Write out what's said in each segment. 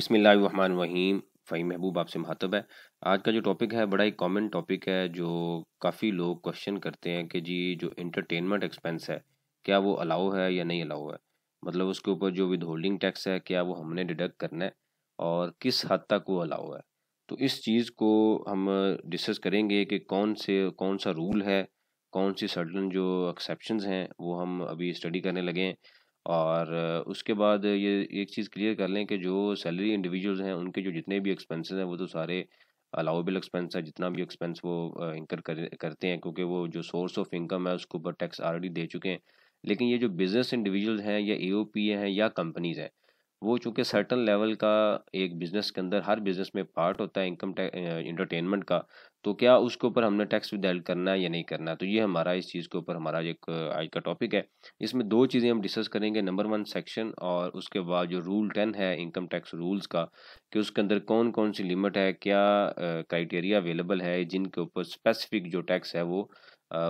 वहीम फ़ही महबूब आपसे महातब है आज का जो टॉपिक है बड़ा ही कॉमन टॉपिक है जो काफ़ी लोग क्वेश्चन करते हैं कि जी जो इंटरटेनमेंट एक्सपेंस है क्या वो अलाउ है या नहीं अलाउ है मतलब उसके ऊपर जो विद होल्डिंग टैक्स है क्या वो हमने डिडक्ट करना है और किस हद तक वो अलाउ है तो इस चीज़ को हम डिस्कस करेंगे कि कौन से कौन सा रूल है कौन सी सर्टन जो एक्सेप्शन हैं वो हम अभी स्टडी करने लगे हैं और उसके बाद ये एक चीज़ क्लियर कर लें कि जो सैलरी इंडिविजुअल्स हैं उनके जो जितने भी एक्सपेंसेस हैं वो तो सारे अलाउबल एक्सपेंस है जितना भी एक्सपेंस वो इंकर करते हैं क्योंकि वो जो सोर्स ऑफ इनकम है उसके ऊपर टैक्स ऑलरेडी दे चुके हैं लेकिन ये जो बिज़नेस इंडिविजुअल हैं या ए हैं या कंपनीज़ हैं वो चूँकि सर्टन लेवल का एक बिज़नेस के अंदर हर बिज़नेस में पार्ट होता है इनकम इंटरटेनमेंट का तो क्या उसके ऊपर हमने टैक्स विदाइल करना है या नहीं करना है तो ये हमारा इस चीज़ के ऊपर हमारा एक आज का टॉपिक है इसमें दो चीज़ें हम डिस्कस करेंगे नंबर वन सेक्शन और उसके बाद जो रूल टेन है इनकम टैक्स रूल्स का कि उसके अंदर कौन कौन सी लिमिट है क्या क्राइटेरिया अवेलेबल है जिनके ऊपर स्पेसिफिक जो टैक्स है वो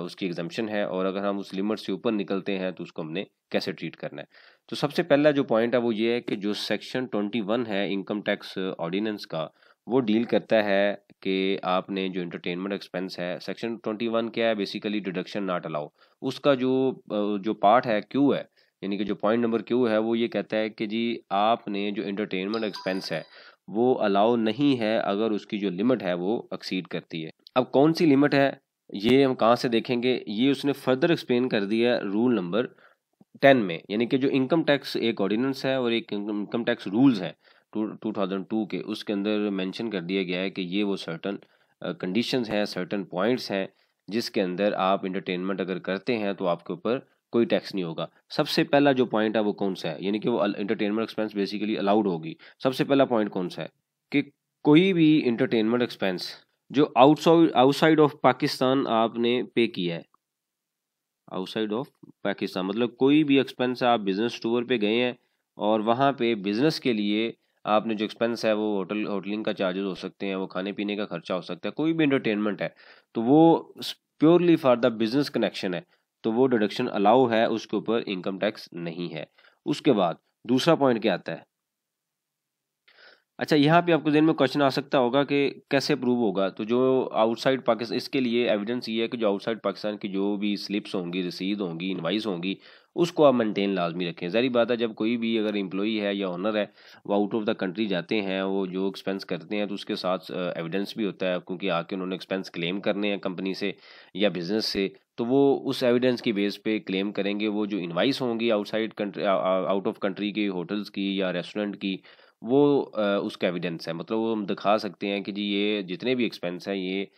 उसकी एग्जामेशन है और अगर हम उस लिमिट से ऊपर निकलते हैं तो उसको हमने कैसे ट्रीट करना है तो सबसे पहला जो पॉइंट है वो ये है कि जो सेक्शन ट्वेंटी वन है इनकम टैक्स ऑर्डिनेंस का वो डील करता है कि आपने जो इंटरटेनमेंट एक्सपेंस है सेक्शन ट्वेंटी वन क्या है बेसिकली डिडक्शन नाट अलाउ उसका जो जो पार्ट है क्यू है यानी कि जो पॉइंट नंबर क्यू है वो ये कहता है कि जी आपने जो इंटरटेनमेंट एक्सपेंस है वो अलाउ नहीं है अगर उसकी जो लिमिट है वो एक्सीड करती है अब कौन सी लिमिट है ये हम कहाँ से देखेंगे ये उसने फर्दर एक्सप्लेन कर दिया रूल नंबर टेन में यानी कि जो इनकम टैक्स एक ऑर्डिनेंस है और एक इनकम टैक्स रूल्स है टू थाउजेंड टू के उसके अंदर मेंशन कर दिया गया है कि ये वो सर्टन कंडीशंस हैं सर्टन पॉइंट्स हैं जिसके अंदर आप इंटरटेनमेंट अगर करते हैं तो आपके ऊपर कोई टैक्स नहीं होगा सबसे पहला जो पॉइंट है वो कौन सा है यानी कि वो इंटरटेनमेंट एक्सपेंस बेसिकली अलाउड होगी सबसे पहला पॉइंट कौन सा है कि कोई भी इंटरटेनमेंट एक्सपेंस जो आउटसाइड आउटसाइड ऑफ पाकिस्तान आपने पे किया है आउटसाइड ऑफ पाकिस्तान मतलब कोई भी एक्सपेंस आप बिज़नेस टूर पे गए हैं और वहाँ पे बिज़नेस के लिए आपने जो एक्सपेंस है वो होटल होटलिंग का चार्जेस हो सकते हैं वो खाने पीने का खर्चा हो सकता है कोई भी इंटरटेनमेंट है तो वो purely for the business connection है तो वो डिडक्शन अलाउ है उसके ऊपर इनकम टैक्स नहीं है उसके बाद दूसरा पॉइंट क्या आता है अच्छा यहाँ पे आपको दिन में क्वेश्चन आ सकता होगा कि कैसे प्रूव होगा तो जो आउटसाइड पाकिस्तान इसके लिए एविडेंस ये है कि जो आउटसाइड पाकिस्तान की जो भी स्लिप्स होंगी रसीद होंगी इन्वाइस होंगी उसको आप मेंटेन लाजमी रखें जहरी बात है जब कोई भी अगर इम्प्लॉई है या ऑनर है वो आउट ऑफ द कंट्री जाते हैं वो जो एक्सपेंस करते हैं तो उसके साथ एविडेंस भी होता है क्योंकि आके उन्होंने एक्सपेंस क्लेम करने हैं कंपनी से या बिज़नेस से तो वो उस एविडेंस की बेस पे क्लेम करेंगे वो जो इन्वाइस होंगी outside country out of country के होटल्स की या रेस्टोरेंट की वो उसका एविडेंस है मतलब वो हम दिखा सकते हैं कि जी ये जितने भी एक्सपेंस हैं ये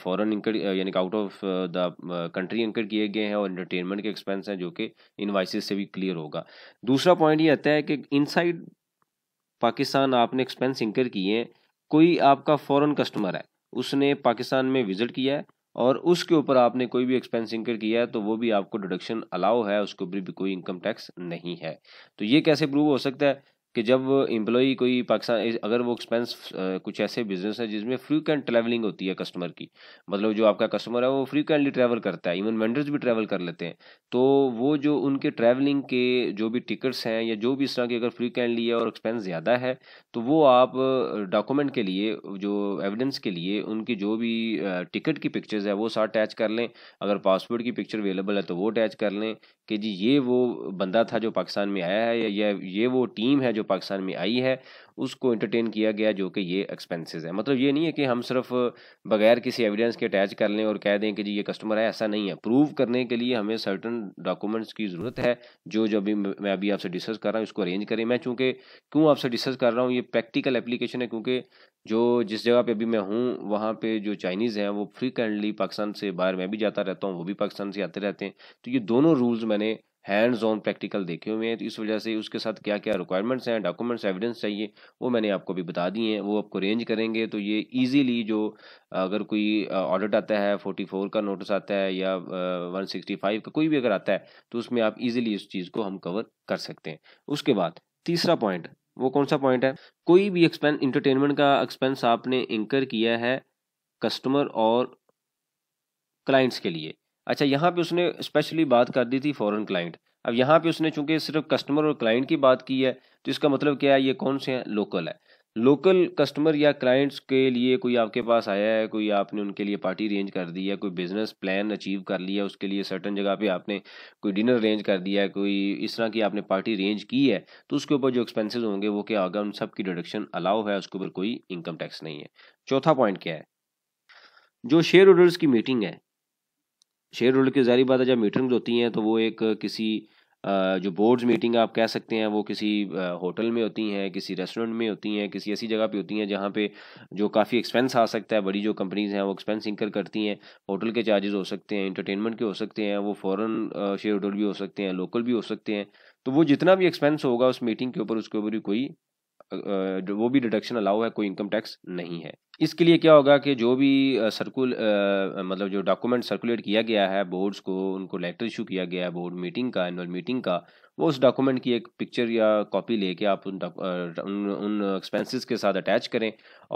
फॉरेन इंकर यानी कि आउट ऑफ द कंट्री इंकर किए गए हैं और एंटरटेनमेंट के एक्सपेंस हैं जो कि इनवाइसिस से भी क्लियर होगा दूसरा पॉइंट ये आता है कि इनसाइड पाकिस्तान आपने एक्सपेंस इंकर किए हैं कोई आपका फॉरेन कस्टमर है उसने पाकिस्तान में विजिट किया है और उसके ऊपर आपने कोई भी एक्सपेंस इंकर किया है तो वो भी आपको डिडक्शन अलाउ है उसके ऊपर भी कोई इनकम टैक्स नहीं है तो ये कैसे प्रूव हो सकता है कि जब इम्प्लॉई कोई पाकिस्तान अगर वो एक्सपेंस कुछ ऐसे बिजनेस है जिसमें फ्रीक्वेंट ट्रैवलिंग होती है कस्टमर की मतलब जो आपका कस्टमर है वो फ्रीक्वेंटली ट्रैवल करता है इवन वेंडर्स भी ट्रैवल कर लेते हैं तो वो जो उनके ट्रैवलिंग के जो भी टिकट्स हैं या जो भी इस तरह की अगर फ्रीकेंटली है और एक्सपेंस ज़्यादा है तो वो आप डॉक्यूमेंट के लिए जो एविडेंस के लिए उनकी जो भी टिकट की पिक्चर्स है वो साथ अटैच कर लें अगर पासपोर्ट की पिक्चर अवेलेबल है तो वो अटैच कर लें कि जी ये वो बंदा था जो पाकिस्तान में आया है या ये वो टीम है जो पाकिस्तान में आई है उसको इंटरटेन किया गया जो कि ये एक्सपेंसेस है मतलब ये नहीं है कि हम सिर्फ बगैर किसी एविडेंस के अटैच कर लें और कह दें कि जी ये कस्टमर है ऐसा नहीं है प्रूव करने के लिए हमें सर्टन डॉक्यूमेंट्स की ज़रूरत है जो जो अभी मैं अभी आपसे डिस्कस कर रहा हूँ इसको अरेंज करें मैं चूँकि क्यों आपसे डिस्कस कर रहा हूँ ये प्रैक्टिकल एप्लीकेशन है क्योंकि जो जिस जगह पे अभी मैं हूँ वहाँ पे जो चाइनीज़ हैं वो फ्रीकेंटली पाकिस्तान से बाहर मैं भी जाता रहता हूँ वो भी पाकिस्तान से आते रहते हैं तो ये दोनों रूल्स मैंने हैंड्स ऑन प्रैक्टिकल देखे हुए हैं तो इस वजह से उसके साथ क्या क्या रिक्वायरमेंट्स हैं डॉक्यूमेंट्स एविडेंस चाहिए वो मैंने आपको भी बता दिए हैं वो आपको रेंज करेंगे तो ये ईजीली जो अगर कोई ऑडिट आता है फोर्टी फोर का नोटिस आता है या वन सिक्सटी फाइव का कोई भी अगर आता है तो उसमें आप ईजिली उस चीज़ को हम कवर कर सकते हैं उसके बाद तीसरा पॉइंट वो कौन सा पॉइंट है कोई भी एक्सपेंस इंटरटेनमेंट का एक्सपेंस आपने इंकर किया है कस्टमर और क्लाइंट्स के लिए अच्छा यहाँ पे उसने स्पेशली बात कर दी थी फॉरेन क्लाइंट अब यहाँ पे उसने चूंकि सिर्फ कस्टमर और क्लाइंट की बात की है तो इसका मतलब क्या है ये कौन से हैं लोकल है लोकल कस्टमर या क्लाइंट्स के लिए कोई आपके पास आया है कोई आपने उनके लिए पार्टी अरेंज कर दी है कोई बिजनेस प्लान अचीव कर लिया है उसके लिए सर्टन जगह पे आपने कोई डिनर अरेंज कर दिया है कोई इस तरह की आपने पार्टी अरेंज की है तो उसके ऊपर जो एक्सपेंसेस होंगे वो क्या होगा उन सब की डिडक्शन अलाउ है उसके ऊपर कोई इनकम टैक्स नहीं है चौथा पॉइंट क्या है जो शेयर होल्डर्स की मीटिंग है शेयर होल्डर की जारी बात है जब मीटिंग होती हैं तो वो एक किसी जो बोर्ड्स मीटिंग आप कह सकते हैं वो किसी होटल में होती हैं किसी रेस्टोरेंट में होती हैं किसी ऐसी जगह पे होती हैं जहाँ पे जो काफ़ी एक्सपेंस आ सकता है बड़ी जो कंपनीज़ हैं वो एक्सपेंस इंकर करती हैं होटल के चार्जेस हो सकते हैं इंटरटेनमेंट के हो सकते हैं वो फॉरेन शेयर होटल भी हो सकते हैं लोकल भी हो सकते हैं तो वो जितना भी एक्सपेंस होगा उस मीटिंग के ऊपर उसके ऊपर भी कोई वो भी डिडक्शन अलाउ है कोई इनकम टैक्स नहीं है इसके लिए क्या होगा कि जो भी सर्कुल मतलब जो डॉक्यूमेंट सर्कुलेट किया गया है बोर्ड्स को उनको लेटर इशू किया गया है बोर्ड मीटिंग का एनुअल मीटिंग का वो उस डॉक्यूमेंट की एक पिक्चर या कॉपी लेके आप उन उन उन एक्सपेंसेस के साथ अटैच करें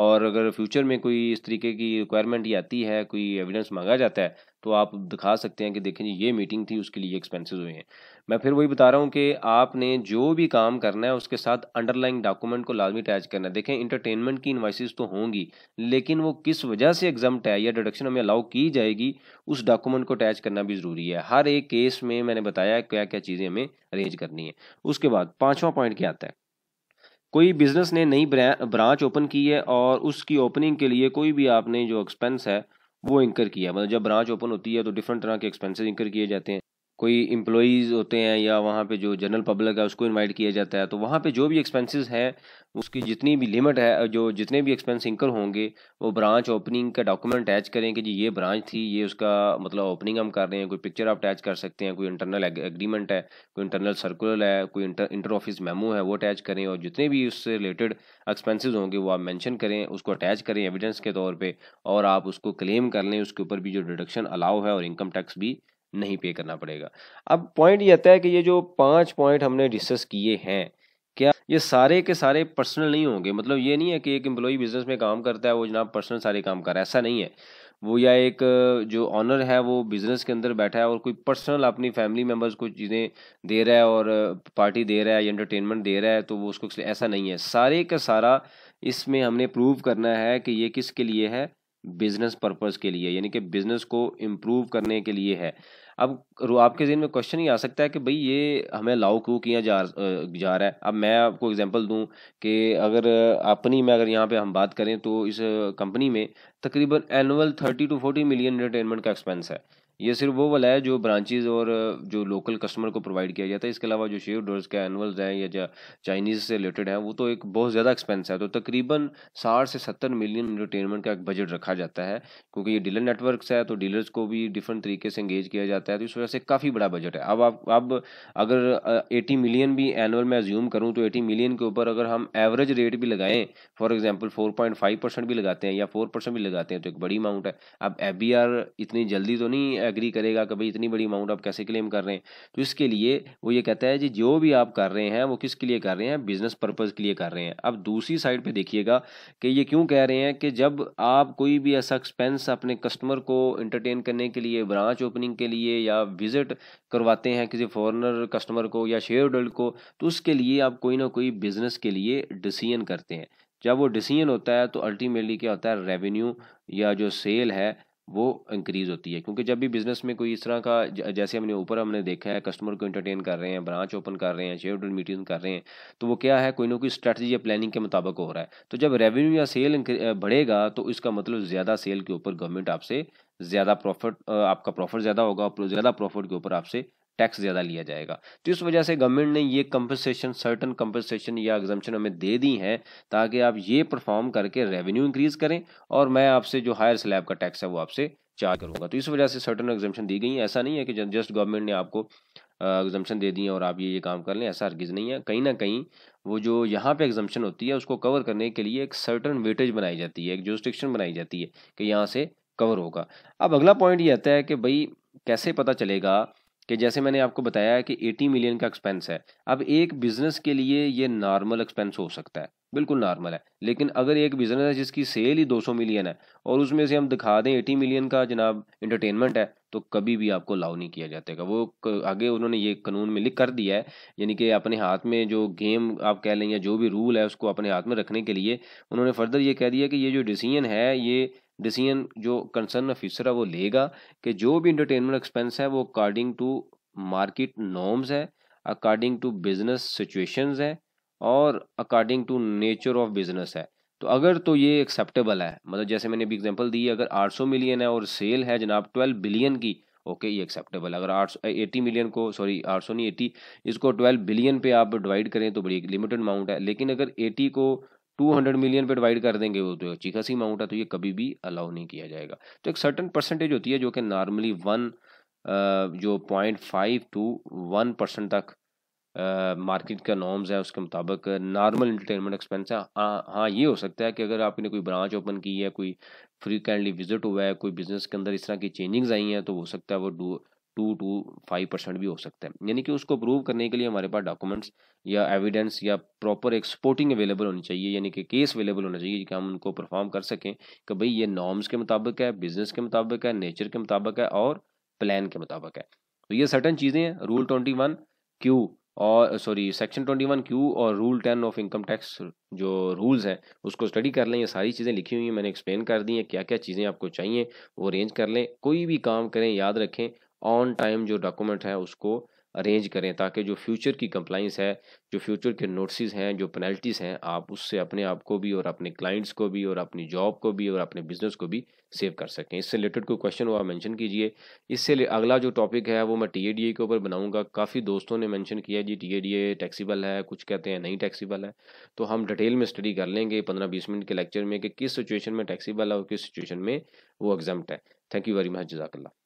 और अगर फ्यूचर में कोई इस तरीके की रिक्वायरमेंट ये आती है कोई एविडेंस मांगा जाता है तो आप दिखा सकते हैं कि देखें जी ये मीटिंग थी उसके लिए एक्सपेंसेस हुए हैं मैं फिर वही बता रहा हूँ कि आपने जो भी काम करना है उसके साथ अंडरलाइंग डॉक्यूमेंट को लाजमी अटैच करना है देखें इंटरटेनमेंट की इन्वाइसिस तो होंगी लेकिन वो किस वजह से एग्जाम है या डिडक्शन हमें अलाउ की जाएगी उस डॉक्यूमेंट को अटैच करना भी ज़रूरी है हर एक केस में मैंने बताया क्या क्या चीज़ें हमें अरेंज करनी है उसके बाद पाँचवा पॉइंट क्या आता है कोई बिज़नेस ने नई ब्रांच ओपन की है और उसकी ओपनिंग के लिए कोई भी आपने जो एक्सपेंस है वो इंकर किया मतलब जब ब्रांच ओपन होती है तो डिफरेंट तरह के एक्सपेंसेस इंकर किए जाते हैं कोई एम्प्लॉयज़ होते हैं या वहाँ पे जो जनरल पब्लिक है उसको इनवाइट किया जाता है तो वहाँ पे जो भी एक्सपेंसेस हैं उसकी जितनी भी लिमिट है जो जितने भी एक्सपेंस इंकर होंगे वो ब्रांच ओपनिंग का डॉक्यूमेंट अटैच करें कि जी ये ब्रांच थी ये उसका मतलब ओपनिंग हम कर रहे हैं कोई पिक्चर आप अटैच कर सकते हैं कोई इंटरनल एग्रीमेंट है कोई इंटरनल सर्कुलर है कोई इंटर ऑफिस मेमो है वो अटैच करें और जितने भी उससे रिलेटेड एक्सपेंसिस होंगे वो आप मैंशन करें उसको अटैच करें एविडेंस के तौर पर और आप उसको क्लेम कर लें उसके ऊपर भी जो डिडक्शन अलाउ है और इनकम टैक्स भी नहीं पे करना पड़ेगा अब पॉइंट ये आता है कि ये जो पांच पॉइंट हमने डिस्कस किए हैं क्या ये सारे के सारे पर्सनल नहीं होंगे मतलब ये नहीं है कि एक एम्प्लॉई बिजनेस में काम करता है वो जनाब पर्सनल सारे काम कर रहा है ऐसा नहीं है वो या एक जो ऑनर है वो बिज़नेस के अंदर बैठा है और कोई पर्सनल अपनी फैमिली मेम्बर्स को चीज़ें दे रहा है और पार्टी दे रहा है या एंटरटेनमेंट दे रहा है तो वो उसको ऐसा नहीं है सारे का सारा इसमें हमने प्रूव करना है कि ये किसके लिए है बिजनेस पर्पज़ के लिए यानी कि बिजनेस को इम्प्रूव करने के लिए है अब आपके जहन में क्वेश्चन ही आ सकता है कि भाई ये हमें लाओ क्यों किया जा जा रहा है अब मैं आपको एग्जांपल दूं कि अगर अपनी में अगर यहाँ पे हम बात करें तो इस कंपनी में तकरीबन annual thirty to forty million entertainment का एक्सपेंस है ये सिर्फ वो वाला है जो ब्रांचेज और जो लोकल कस्टमर को प्रोवाइड किया जाता है इसके अलावा जो शेयर डोर्स के एनअल्स हैं या चाइनीज़ से रिलेटेड हैं वो तो एक बहुत ज़्यादा एक्सपेंस है तो तकरीबन साठ से सत्तर मिलियन इंटरटेनमेंट का एक बजट रखा जाता है क्योंकि ये डीलर नेटवर्क है तो डीलर्स को भी डिफरेंट तरीके से इंगेज किया जाता है तो इस वजह से काफ़ी बड़ा बजट है अब आप अब अगर एटी मिलियन भी एनुअल में एज्यूम करूँ तो एटी मिलियन के ऊपर अगर हम एवरेज रेट भी लगाएं for example four point five percent भी लगाते हैं या फोर परसेंट भी लगाते हैं तो एक बड़ी अमाउंट है अब एफ इतनी जल्दी तो नहीं एग्री करेगा कि भाई इतनी बड़ी अमाउंट आप कैसे क्लेम कर रहे हैं तो इसके लिए वो ये कहता है जी जो भी आप कर रहे हैं वो किसके लिए कर रहे हैं बिजनेस पर्पज़ के लिए कर रहे हैं अब दूसरी साइड पर देखिएगा कि ये क्यों कह रहे हैं कि जब आप कोई भी ऐसा एक्सपेंस अपने कस्टमर को इंटरटेन करने के लिए ब्रांच ओपनिंग के लिए या विज़िट करवाते हैं किसी फॉरनर कस्टमर को या शेयर होल्डर को तो उसके लिए आप कोई ना कोई बिज़नेस के लिए डिसीजन करते हैं जब वो डिसीजन होता है तो अल्टीमेटली क्या होता है रेवेन्यू या जो सेल है वो इंक्रीज़ होती है क्योंकि जब भी बिज़नेस में कोई इस तरह का जैसे हमने ऊपर हमने देखा है कस्टमर को इंटरटेन कर रहे हैं ब्रांच ओपन कर रहे हैं शेयर मीटिंग कर रहे हैं तो वो क्या है कोई ना कोई स्ट्रेटजी या प्लानिंग के मुताबिक हो रहा है तो जब रेवेन्यू या सेल बढ़ेगा तो इसका मतलब ज़्यादा सेल के ऊपर गवर्नमेंट आपसे ज़्यादा प्रॉफिट आपका प्रॉफिट ज़्यादा होगा ज़्यादा प्रॉफिट के ऊपर आपसे टैक्स ज़्यादा लिया जाएगा तो इस वजह से गवर्नमेंट ने ये कंपनसेशन सर्टन कंपनसेशन या एग्जामेशन हमें दे दी हैं ताकि आप ये परफॉर्म करके रेवेन्यू इंक्रीज़ करें और मैं आपसे जो हायर स्लैब का टैक्स है वो आपसे चार्ज करूँगा तो इस वजह से सर्टन एग्जाम्पन दी गई हैं ऐसा नहीं है कि जस्ट गवर्नमेंट ने आपको एग्जामेशन दे दी है और आप ये ये काम कर लें ऐसा हरगिज़ नहीं है कहीं ना कहीं वो जो यहाँ पे एग्जामेशन होती है उसको कवर करने के लिए एक सर्टन वेटेज बनाई जाती है एक जोस्टिक्शन बनाई जाती है कि यहाँ से कवर होगा अब अगला पॉइंट ये आता है कि भाई कैसे पता चलेगा कि जैसे मैंने आपको बताया कि 80 मिलियन का एक्सपेंस है अब एक बिजनेस के लिए ये नॉर्मल एक्सपेंस हो सकता है बिल्कुल नॉर्मल है लेकिन अगर एक बिजनेस है जिसकी सेल ही 200 मिलियन है और उसमें से हम दिखा दें 80 मिलियन का जनाब इंटरटेनमेंट है तो कभी भी आपको अलाउ नहीं किया जाता वो आगे उन्होंने ये कानून में लिख कर दिया है यानी कि अपने हाथ में जो गेम आप कह लें या जो भी रूल है उसको अपने हाथ में रखने के लिए उन्होंने फर्दर ये कह दिया कि ये जो डिसीजन है ये डिसीजन जो कंसर्न ऑफिसर है वो लेगा कि जो भी इंटरटेनमेंट एक्सपेंस है वो अकॉर्डिंग टू मार्केट नॉर्म्स है अकॉर्डिंग टू बिजनेस सिचुएशंस है और according to nature of business है तो अगर तो ये एक्सेप्टेबल है मतलब जैसे मैंने अभी एग्जांपल दी अगर 800 मिलियन है और सेल है जनाब 12 बिलियन की ओके ये एक्सेप्टेबल अगर आठ एटी मिलियन को सॉरी आठ सौ नहीं एटी इसको ट्वेल्व बिलियन पे आप डिवाइड करें तो बड़ी लिमिटेड अमाउंट है लेकिन अगर एटी को टू हंड्रेड मिलियन पे डिवाइड कर देंगे वो तो अच्छी खासी अमाउंट है तो ये कभी भी अलाउ नहीं किया जाएगा तो एक सर्टन परसेंटेज होती है जो कि नॉर्मली वन जो point five to one percent तक मार्केट का नॉर्म्स है उसके मुताबिक नॉर्मल इंटरटेनमेंट एक्सपेंस है हाँ, हाँ ये हो सकता है कि अगर आपने कोई ब्रांच ओपन की है कोई फ्रीकेंटली विजिट हुआ है कोई बिजनेस के अंदर इस तरह की चेंजिंग्स आई हैं तो हो सकता है वो टू टू फाइव परसेंट भी हो सकता है यानी कि उसको प्रूव करने के लिए हमारे पास डॉक्यूमेंट्स या एविडेंस या प्रॉपर एक्सपोर्टिंग अवेलेबल होनी चाहिए यानी कि केस अवेलेबल होना चाहिए कि हम उनको परफॉर्म कर सकें कि भाई ये नॉर्म्स के मुताबिक है बिजनेस के मुताबिक है नेचर के मुताबिक है और प्लान के मुताबिक है तो ये सर्टन चीज़ें हैं रूल ट्वेंटी वन क्यू और sorry section twenty one Q और rule ten of income tax जो रूल्स हैं उसको स्टडी कर लें ये सारी चीज़ें लिखी हुई हैं मैंने एक्सप्लेन कर दी हैं क्या क्या चीज़ें आपको चाहिए वो अरेंज कर लें कोई भी काम करें याद रखें ऑन टाइम जो डॉक्यूमेंट है उसको अरेंज करें ताकि जो फ्यूचर की कंप्लाइंस है जो फ्यूचर के नोटिस हैं जो पेनल्टीज़ हैं आप उससे अपने आप को भी और अपने क्लाइंट्स को भी और अपनी जॉब को भी और अपने बिजनेस को भी सेव कर सकें इससे रिलेटेड कोई क्वेश्चन हुआ मेंशन कीजिए इससे अगला जो टॉपिक है वो मैं टी के ऊपर बनाऊंगा काफ़ी दोस्तों ने मैंशन किया जी टी टैक्सीबल है कुछ कहते हैं नहीं टैक्सीबल है तो हम डिटेल में स्टडी कर लेंगे पंद्रह बीस मिनट के लेक्चर में कि किस सिचुएशन में टैक्सीबल है और किस सिचुएशन में वो एग्जाम्ट है थैंक यू वेरी मच जजाकल्ला